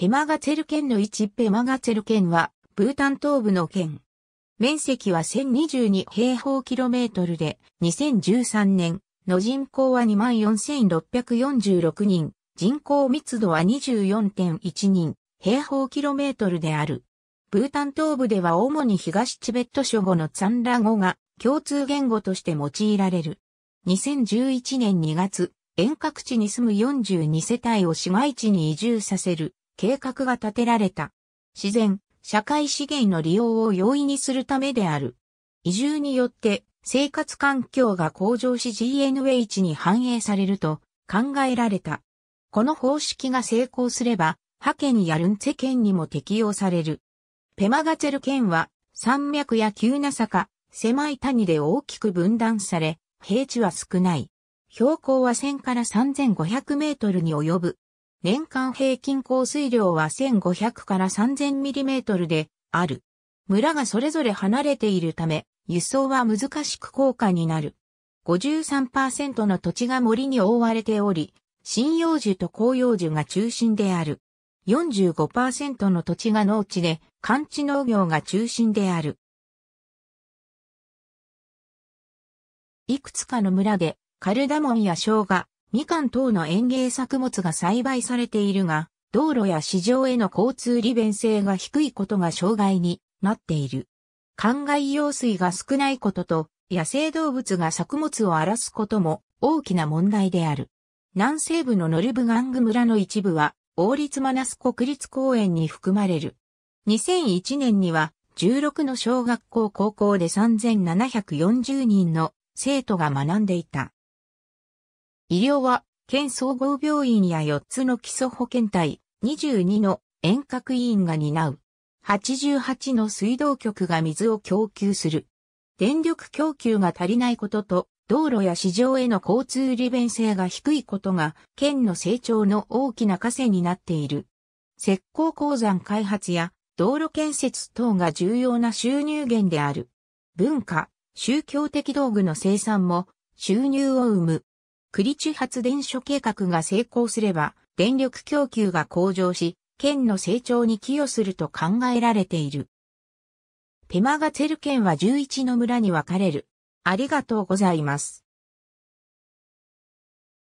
ペマガツェル県の位置ペマガツェル県は、ブータン東部の県。面積は1022平方キロメートルで、2013年の人口は24,646人、人口密度は24.1人平方キロメートルである。ブータン東部では主に東チベット諸語のツァンラ語が共通言語として用いられる。2011年2月、遠隔地に住む42世帯を市街地に移住させる計画が立てられた。自然、社会資源の利用を容易にするためである。移住によって生活環境が向上し GNH に反映されると考えられた。この方式が成功すれば、派遣やルンツェ県にも適用される。ペマガツェル県は山脈や急な坂、狭い谷で大きく分断され、平地は少ない。標高は1000から3500メートルに及ぶ。年間平均降水量は1500から3000ミリメートルである。村がそれぞれ離れているため、輸送は難しく高価になる。53%の土地が森に覆われており、針葉樹と広葉樹が中心である。45%の土地が農地で、寒地農業が中心である。いくつかの村で、カルダモンや生姜、みかん等の園芸作物が栽培されているが、道路や市場への交通利便性が低いことが障害になっている。灌漑用水が少ないことと、野生動物が作物を荒らすことも大きな問題である。南西部のノルブガング村の一部は、王立マナス国立公園に含まれる。2001年には、16の小学校高校で3740人の生徒が学んでいた。医療は、県総合病院や4つの基礎保健体、22の遠隔委員が担う。88の水道局が水を供給する。電力供給が足りないことと、道路や市場への交通利便性が低いことが、県の成長の大きな枷になっている。石膏鉱山開発や道路建設等が重要な収入源である。文化、宗教的道具の生産も収入を生む。クリチュ発電所計画が成功すれば、電力供給が向上し、県の成長に寄与すると考えられている。ペマガツェル県は11の村に分かれる。ありがとうございます。